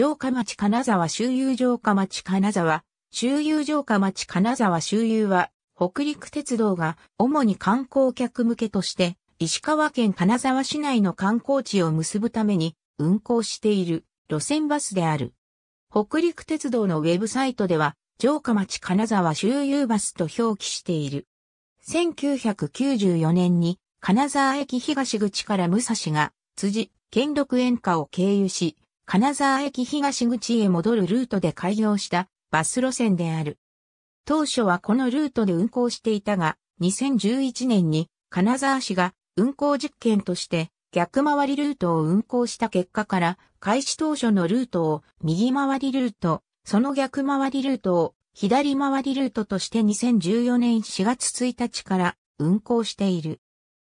城下町金沢周遊城下町金沢、周遊城下町金沢周遊は、北陸鉄道が主に観光客向けとして、石川県金沢市内の観光地を結ぶために運行している路線バスである。北陸鉄道のウェブサイトでは、城下町金沢周遊バスと表記している。1994年に金沢駅東口から武蔵が辻、兼六園下を経由し、金沢駅東口へ戻るルートで開業したバス路線である。当初はこのルートで運行していたが、2011年に金沢市が運行実験として逆回りルートを運行した結果から、開始当初のルートを右回りルート、その逆回りルートを左回りルートとして2014年4月1日から運行している。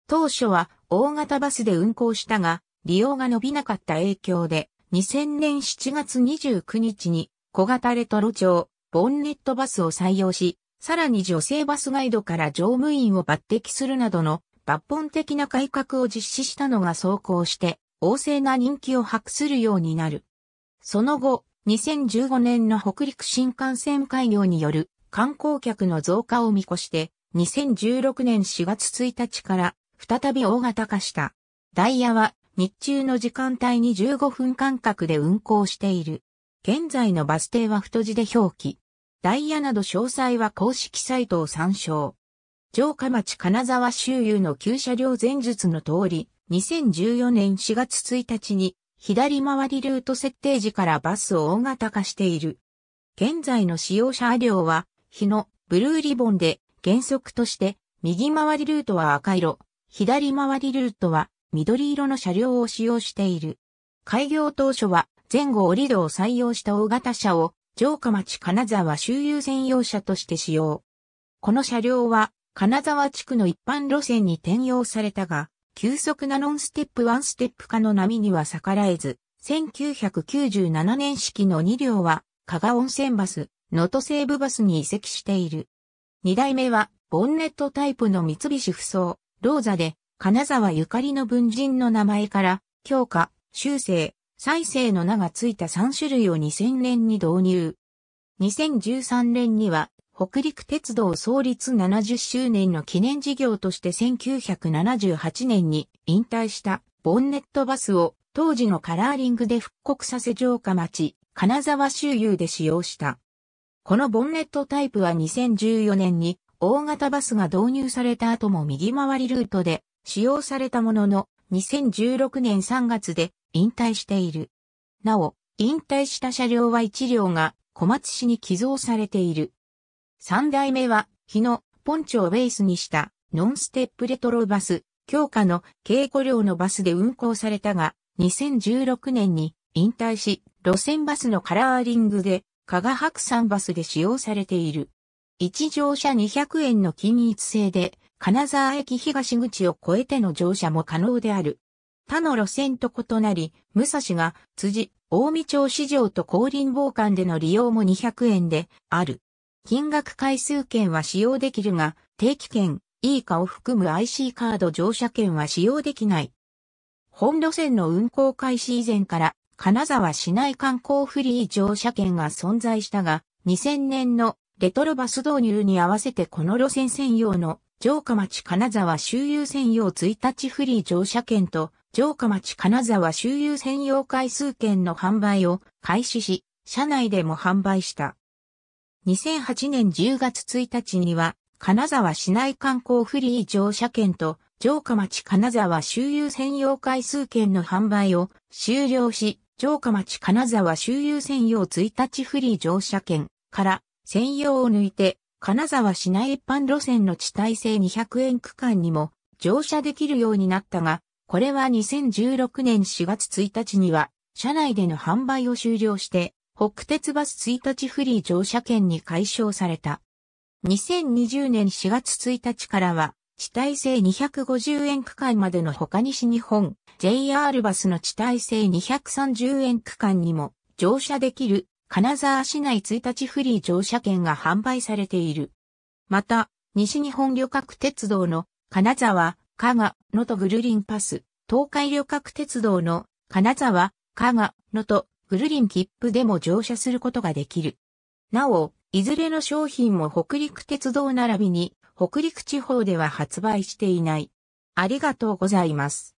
当初は大型バスで運行したが、利用が伸びなかった影響で2000年7月29日に小型レトロ調、ボンネットバスを採用し、さらに女性バスガイドから乗務員を抜擢するなどの抜本的な改革を実施したのが走行して、旺盛な人気を博するようになる。その後、2015年の北陸新幹線開業による観光客の増加を見越して、2016年4月1日から再び大型化した。ダイヤは日中の時間帯に15分間隔で運行している。現在のバス停は太字で表記。ダイヤなど詳細は公式サイトを参照。城下町金沢周遊の旧車両前述の通り、2014年4月1日に左回りルート設定時からバスを大型化している。現在の使用車両は、日のブルーリボンで原則として、右回りルートは赤色、左回りルートは緑色の車両を使用している。開業当初は前後折戸を採用した大型車を城下町金沢周遊専用車として使用。この車両は金沢地区の一般路線に転用されたが、急速なノンステップワンステップ化の波には逆らえず、1997年式の2両は加賀温泉バス、能登西部バスに移籍している。2代目はボンネットタイプの三菱不装、ローザで金沢ゆかりの文人の名前から、強化、修正、再生の名が付いた3種類を2000年に導入。2013年には、北陸鉄道創立70周年の記念事業として1978年に引退したボンネットバスを当時のカラーリングで復刻させ城下町、金沢周遊で使用した。このボンネットタイプは2014年に大型バスが導入された後も右回りルートで使用されたものの、2016年3月で引退している。なお、引退した車両は1両が小松市に寄贈されている。3代目は、日野、ポンチョをベースにしたノンステップレトロバス、強化の稽古量のバスで運行されたが、2016年に引退し、路線バスのカラーリングで、加賀白山バスで使用されている。1乗車200円の均一性で、金沢駅東口を越えての乗車も可能である。他の路線と異なり、武蔵が辻、大見町市場と後輪傍寒での利用も200円である。金額回数券は使用できるが、定期券、以下を含む IC カード乗車券は使用できない。本路線の運行開始以前から金沢市内観光フリー乗車券が存在したが、2000年のレトロバス導入に合わせてこの路線専用の城下町金沢周遊専用1日フリー乗車券と城下町金沢周遊専用回数券の販売を開始し、車内でも販売した。2008年10月1日には、金沢市内観光フリー乗車券と城下町金沢周遊専用回数券の販売を終了し、城下町金沢周遊専用1日フリー乗車券から専用を抜いて金沢市内一般路線の地帯性200円区間にも乗車できるようになったが、これは2016年4月1日には、車内での販売を終了して、北鉄バス1日フリー乗車券に解消された。2020年4月1日からは、地帯性250円区間までの他西日本 JR バスの地帯性230円区間にも乗車できる金沢市内1日フリー乗車券が販売されている。また、西日本旅客鉄道の金沢、加賀、のとぐるりんパス、東海旅客鉄道の金沢、加賀、のとぐるりん切符でも乗車することができる。なお、いずれの商品も北陸鉄道並びに北陸地方では発売していない。ありがとうございます。